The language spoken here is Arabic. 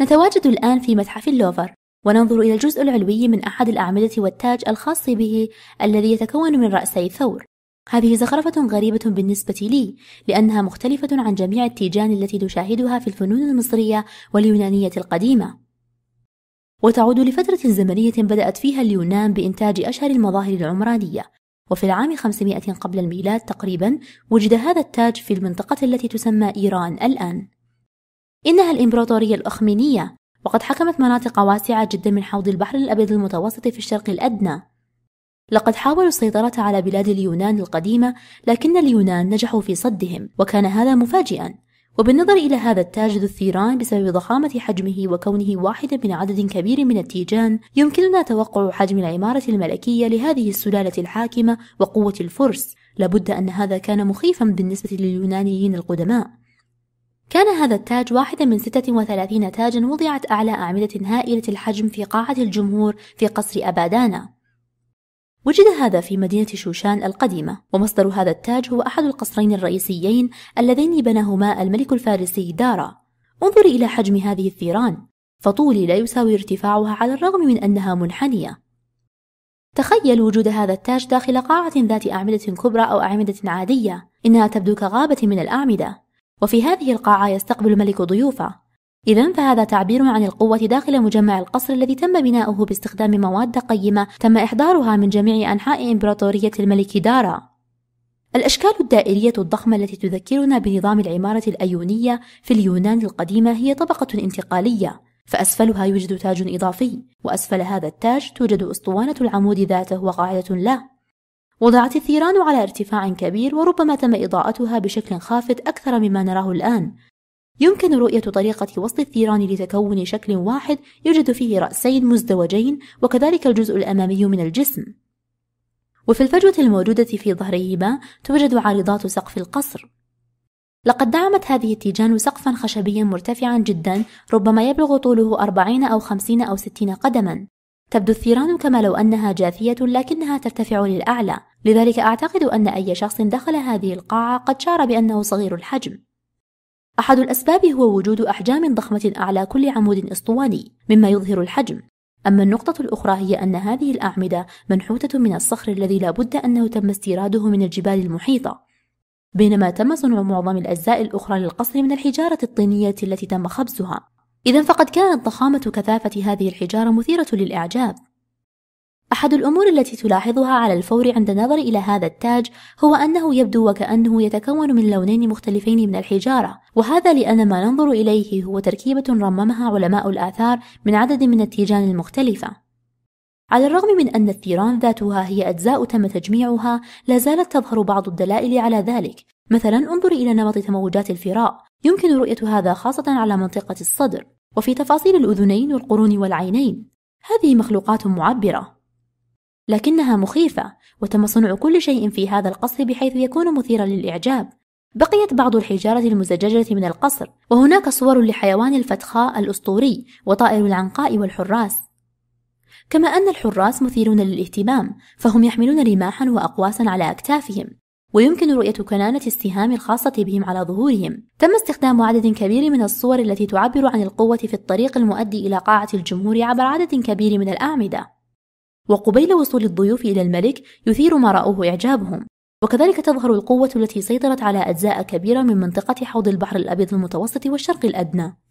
نتواجد الآن في متحف اللوفر وننظر إلى الجزء العلوي من أحد الأعمدة والتاج الخاص به الذي يتكون من رأسي ثور هذه زخرفة غريبة بالنسبة لي لأنها مختلفة عن جميع التيجان التي تشاهدها في الفنون المصرية واليونانية القديمة وتعود لفترة زمنية بدأت فيها اليونان بإنتاج أشهر المظاهر العمرانية وفي العام 500 قبل الميلاد تقريبا وجد هذا التاج في المنطقة التي تسمى إيران الآن إنها الإمبراطورية الأخمينية وقد حكمت مناطق واسعة جدا من حوض البحر الأبيض المتوسط في الشرق الأدنى لقد حاولوا السيطرة على بلاد اليونان القديمة لكن اليونان نجحوا في صدهم وكان هذا مفاجئا وبالنظر إلى هذا التاج ذو الثيران بسبب ضخامة حجمه وكونه واحدا من عدد كبير من التيجان يمكننا توقع حجم العمارة الملكية لهذه السلالة الحاكمة وقوة الفرس لابد أن هذا كان مخيفا بالنسبة لليونانيين القدماء كان هذا التاج واحدا من 36 تاجا وضعت أعلى أعمدة هائلة الحجم في قاعة الجمهور في قصر أبادانا وجد هذا في مدينة شوشان القديمة ومصدر هذا التاج هو أحد القصرين الرئيسيين اللذين بناهما الملك الفارسي دارا انظر إلى حجم هذه الثيران فطولي لا يساوي ارتفاعها على الرغم من أنها منحنية تخيل وجود هذا التاج داخل قاعة ذات أعمدة كبرى أو أعمدة عادية إنها تبدو كغابة من الأعمدة وفي هذه القاعة يستقبل الملك ضيوفه إذا فهذا تعبير عن القوة داخل مجمع القصر الذي تم بناؤه باستخدام مواد قيمة تم إحضارها من جميع أنحاء إمبراطورية الملك دارا الأشكال الدائرية الضخمة التي تذكرنا بنظام العمارة الأيونية في اليونان القديمة هي طبقة انتقالية فأسفلها يوجد تاج إضافي وأسفل هذا التاج توجد أسطوانة العمود ذاته وقاعدة له وضعت الثيران على ارتفاع كبير وربما تم إضاءتها بشكل خافت أكثر مما نراه الآن يمكن رؤية طريقة وصل الثيران لتكون شكل واحد يوجد فيه رأسين مزدوجين وكذلك الجزء الأمامي من الجسم وفي الفجوة الموجودة في ظهرهما توجد عارضات سقف القصر لقد دعمت هذه التيجان سقفا خشبيا مرتفعا جدا ربما يبلغ طوله أربعين أو خمسين أو ستين قدما تبدو الثيران كما لو أنها جاثية لكنها ترتفع للأعلى لذلك أعتقد أن أي شخص دخل هذه القاعة قد شعر بأنه صغير الحجم. أحد الأسباب هو وجود أحجام ضخمة أعلى كل عمود أسطواني، مما يظهر الحجم. أما النقطة الأخرى هي أن هذه الأعمدة منحوتة من الصخر الذي لا بد أنه تم استيراده من الجبال المحيطة، بينما تم صنع معظم الأجزاء الأخرى للقصر من الحجارة الطينية التي تم خبزها. إذا فقد كانت ضخامة كثافة هذه الحجارة مثيرة للإعجاب، أحد الأمور التي تلاحظها على الفور عند النظر إلى هذا التاج هو أنه يبدو وكأنه يتكون من لونين مختلفين من الحجارة، وهذا لأن ما ننظر إليه هو تركيبة رممها علماء الآثار من عدد من التيجان المختلفة. على الرغم من أن الثيران ذاتها هي أجزاء تم تجميعها، لا زالت تظهر بعض الدلائل على ذلك، مثلا انظر إلى نمط تموجات الفراء، يمكن رؤية هذا خاصة على منطقة الصدر، وفي تفاصيل الأذنين والقرون والعينين. هذه مخلوقات معبرة، لكنها مخيفة وتم صنع كل شيء في هذا القصر بحيث يكون مثيرا للإعجاب بقيت بعض الحجارة المزججة من القصر وهناك صور لحيوان الفتخاء الأسطوري وطائر العنقاء والحراس كما أن الحراس مثيرون للاهتمام فهم يحملون رماحا وأقواسا على أكتافهم ويمكن رؤية كنانة السهام الخاصة بهم على ظهورهم تم استخدام عدد كبير من الصور التي تعبر عن القوة في الطريق المؤدي إلى قاعة الجمهور عبر عدد كبير من الأعمدة وقبيل وصول الضيوف إلى الملك يثير ما رأوه إعجابهم وكذلك تظهر القوة التي سيطرت على أجزاء كبيرة من منطقة حوض البحر الأبيض المتوسط والشرق الأدنى